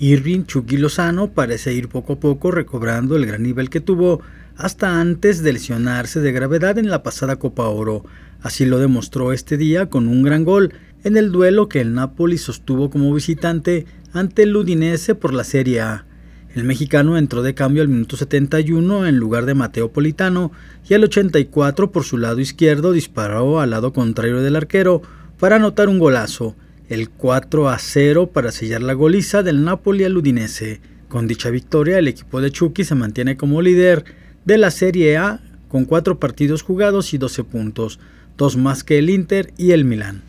Irving Chucky Lozano parece ir poco a poco recobrando el gran nivel que tuvo hasta antes de lesionarse de gravedad en la pasada Copa Oro. Así lo demostró este día con un gran gol en el duelo que el Napoli sostuvo como visitante ante el Udinese por la Serie A. El mexicano entró de cambio al minuto 71 en lugar de Mateo Politano y al 84 por su lado izquierdo disparó al lado contrario del arquero para anotar un golazo el 4 a 0 para sellar la goliza del Napoli al Udinese. Con dicha victoria, el equipo de Chucky se mantiene como líder de la Serie A con 4 partidos jugados y 12 puntos, dos más que el Inter y el Milán.